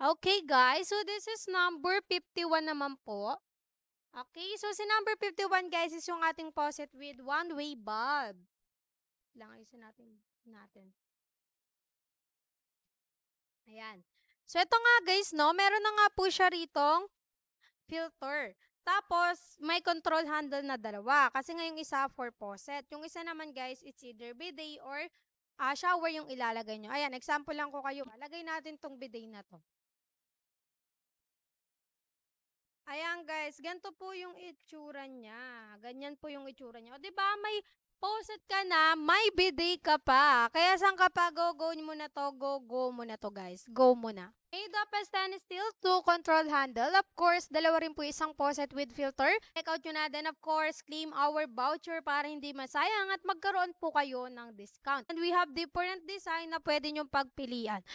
Okay guys, so this is number 51 naman po. Okay, so si number 51 guys is yung ating faucet with one-way bulb. Lang ayusin natin. natin. Ayan. So ito nga guys, no, meron na nga po siya ritong filter. Tapos, may control handle na dalawa. Kasi nga yung isa for faucet. Yung isa naman guys, it's either bidet or uh, shower yung ilalagay nyo. Ayan, example lang ko kayo. Lagay natin tong bidet na to. Ayan guys, ganito po yung itsura niya. Ganyan po yung itsura niya. O ba diba, may poset ka na, may bidet ka pa. Kaya saan ka pa, go, go mo na to, go, go mo na to guys. Go mo na. Made up as stainless steel, two control handle. Of course, dalawa rin po isang poset with filter. Check out nyo na din, of course, claim our voucher para hindi masayang at magkaroon po kayo ng discount. And we have different design na pwede nyong pagpilian.